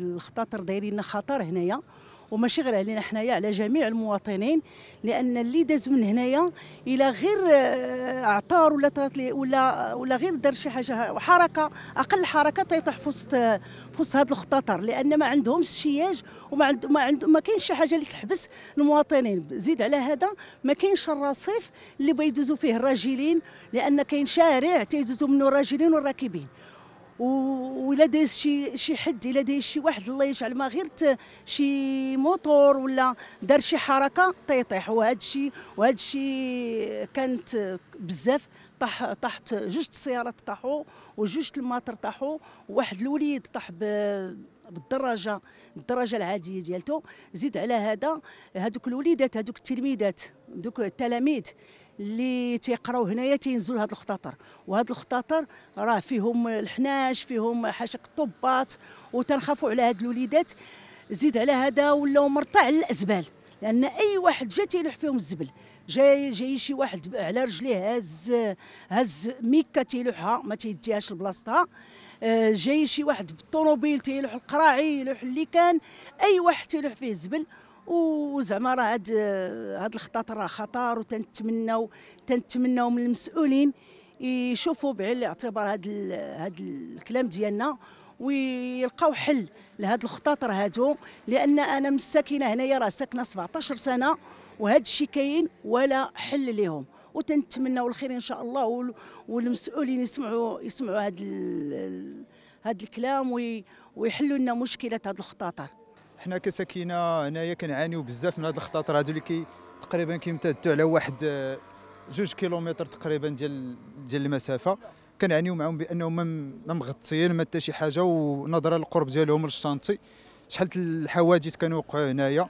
الخطاطر دايرين لنا خطر هنايا وماشي غير علينا حنايا على جميع المواطنين لان اللي داز من هنايا الى غير اعطار آه، ولا ولا ولا غير دار شي حاجه حركه اقل حركه تيطيح في وسط في وسط هذا الخطاطر لان ما عندهمش سياج وما عندهم ما عندهم ما كاينش شي حاجه اللي تحبس المواطنين زيد على هذا ما كاينش الرصيف اللي بيدوزوا فيه الراجلين لان كاين شارع تيدوزوا منه الراجلين والراكبين ولا داز شي شي حد الا داز شي واحد الله يجعل ما غير شي موتور ولا دار شي حركه تيطيح وهذا الشيء وهذا الشيء كانت بزاف طاح طاحت جوج السيارات طاحوا وجوج الماطر طاحوا وواحد الوليد طاح بالدراجه الدراجه العاديه ديالته زيد على هذا هذوك الوليدات هذوك التلميذات دوك التلاميذ اللي تيقراو هنايا تينزلوا هاد الخطاطر وهاد الخطاطر راه فيهم الحناش فيهم حشق الطباط وتنخافوا على هاد الوليدات زيد على هذا ولاو مرطع للازبال لان اي واحد جا تيلوح فيهم الزبل جاي جاي شي واحد على رجليه هز هز ميكا تيلوحها ما تيديهاش لبلاصتها آه، جاي شي واحد بالطوموبيل تيلوح القراعي يلوح اللي كان اي واحد تيلوح فيه الزبل وزعما راه هاد هاد الخطط راه خطر وتنتمناو تنتمناو من المسؤولين يشوفوا بعين الاعتبار هاد ال هاد الكلام ديالنا ويلقاو حل لهاد الخطط هادو لان انا مساكنه هنايا راه ساكنه 17 سنه وهذا الشيء كاين ولا حل لهم وتنتمناو الخير ان شاء الله والمسؤولين يسمعوا يسمعوا هاد هاد الكلام ويحلوا لنا مشكله هاد الخطاطر حنا كساكنه هنايا كنعانيو بزاف من هاد الخطاطر هادو اللي كي تقريبا كيمتدوا على واحد آه، جوج كيلومتر تقريبا ديال ديال المسافه كنعانيو معاهم بانهم ما مغطيين ما حتى شي حاجه ونظره للقرب ديالهم للشانطي شحال الحوادث كانوا وقعوا هنايا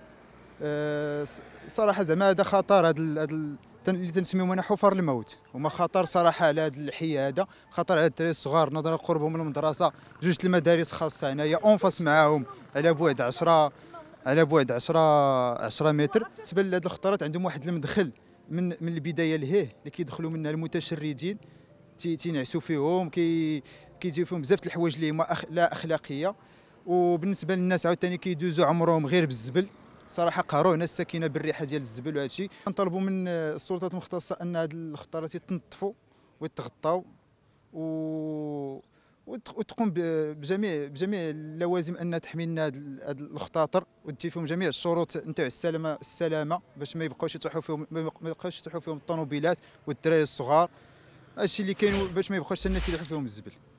آه، صراحه زعما هذا خطر هذا اللي تنسميهم انا حفر الموت هما خطر صراحه على هذا الحي هذا خطر على الدراري الصغار نظرا قربهم من المدرسه جوج المدارس خاصه هنايا اونفاس معاهم على بعد 10 على بعد 10 10 متر تبان لهاد الخطرات عندهم واحد المدخل من من البدايه لهيه اللي كيدخلوا منها المتشردين تينعسوا فيهم كي كيجيو فيهم بزاف د الحوايج اللي هما لا اخلاقيه وبالنسبه للناس عاوتاني كيدوزوا عمرهم غير بالزبل صراحه قهرونا الساكنه بالريحه ديال الزبل وهذا الشيء كنطلبوا من السلطات المختصه ان هاد الخطارات يتنظفوا ويتغطاو و وتقوم بجميع بجميع اللوازم ان تحمي لنا هاد الخطاطر وتدي فيهم جميع الشروط نتاع السلامه السلامه باش ما يبقاوش يطيحوا فيهم ما يبقاوش يطيحوا فيهم الطوموبيلات والدراري الصغار هادشي اللي كاين باش ما يبقاوش الناس يطيحوا فيهم الزبل